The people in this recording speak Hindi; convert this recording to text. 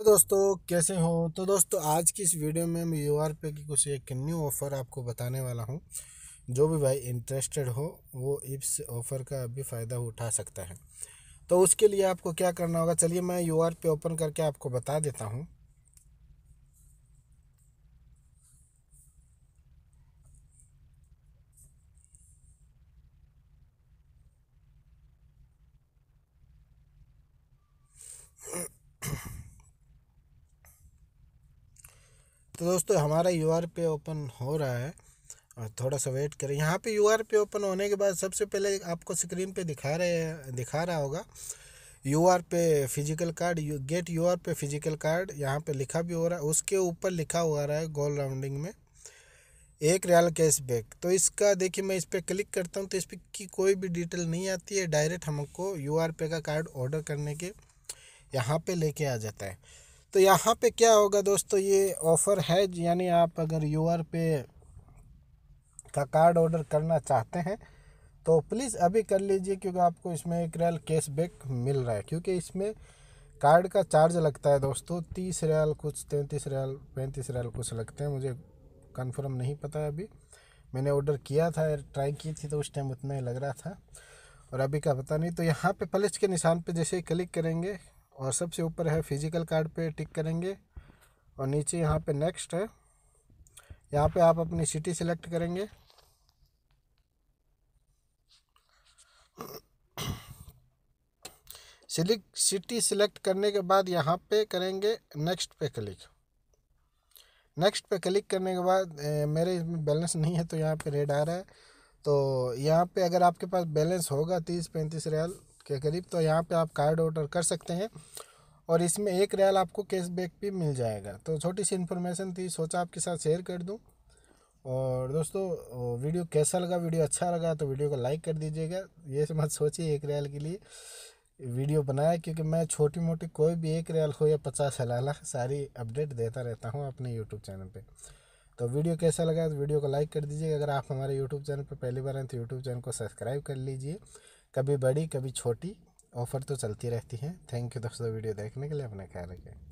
तो दोस्तों कैसे हो तो दोस्तों आज की इस वीडियो में मैं यू आर पे की कुछ एक न्यू ऑफ़र आपको बताने वाला हूँ जो भी भाई इंटरेस्टेड हो वो इस ऑफ़र का अभी फ़ायदा उठा सकता है तो उसके लिए आपको क्या करना होगा चलिए मैं यू आर पे ओपन करके आपको बता देता हूँ तो दोस्तों हमारा यू आर पे ओपन हो रहा है और थोड़ा सा वेट करें यहाँ पे यू आर पे ओपन होने के बाद सबसे पहले आपको स्क्रीन पे दिखा रहे दिखा रहा होगा U R pay physical card you get U R pay physical card यहाँ पे लिखा भी हो रहा है उसके ऊपर लिखा हुआ रहा है गोल राउंडिंग में एक रियाल कैश बैक तो इसका देखिए मैं इस पर क्लिक करता हूँ तो इस पर की कोई भी डिटेल नहीं आती है डायरेक्ट हमको यू आर पे का कार्ड ऑर्डर करने के यहाँ पे लेके आ जाता है तो यहाँ पे क्या होगा दोस्तों ये ऑफ़र है यानी आप अगर आर पे का कार्ड ऑर्डर करना चाहते हैं तो प्लीज़ अभी कर लीजिए क्योंकि आपको इसमें एक रियल कैशबैक मिल रहा है क्योंकि इसमें कार्ड का चार्ज लगता है दोस्तों तीस रियल कुछ तैंतीस रियल पैंतीस रियल कुछ लगते हैं मुझे कंफर्म नहीं पता है अभी मैंने ऑर्डर किया था ट्राई की थी तो उस टाइम उतना ही लग रहा था और अभी का पता नहीं तो यहाँ पे प्लस के निशान पे जैसे ही क्लिक करेंगे और सबसे ऊपर है फिजिकल कार्ड पे टिक करेंगे और नीचे यहाँ पे नेक्स्ट है यहाँ पे आप अपनी सिटी सिलेक्ट करेंगे सिटी सिलेक्ट करने के बाद यहाँ पे करेंगे नेक्स्ट पे क्लिक नेक्स्ट पे क्लिक करने के बाद मेरे इसमें बैलेंस नहीं है तो यहाँ पे रेड आ रहा है तो यहाँ पे अगर आपके पास बैलेंस होगा तीस पैंतीस रियाल के करीब तो यहाँ पे आप कार्ड ऑर्डर कर सकते हैं और इसमें एक रियाल आपको कैशबैक भी मिल जाएगा तो छोटी सी इन्फॉर्मेशन थी सोचा आपके साथ शेयर कर दूँ और दोस्तों वीडियो कैसा लगा वीडियो अच्छा लगा तो वीडियो को लाइक कर दीजिएगा ये मत सोचिए एक रियाल के लिए वीडियो बनाया क्योंकि मैं छोटी मोटी कोई भी एक रियाल हो या पचास हलाला सारी अपडेट देता रहता हूँ अपने यूट्यूब चैनल पर तो वीडियो कैसा लगा तो वीडियो को लाइक कर दीजिएगा अगर आप हमारे यूट्यूब चैनल पर पहली बार हैं तो यूट्यूब चैनल को सब्सक्राइब कर लीजिए कभी बड़ी कभी छोटी ऑफ़र तो चलती रहती है थैंक यू दोस्तों वीडियो देखने के लिए अपना ख्याल रखें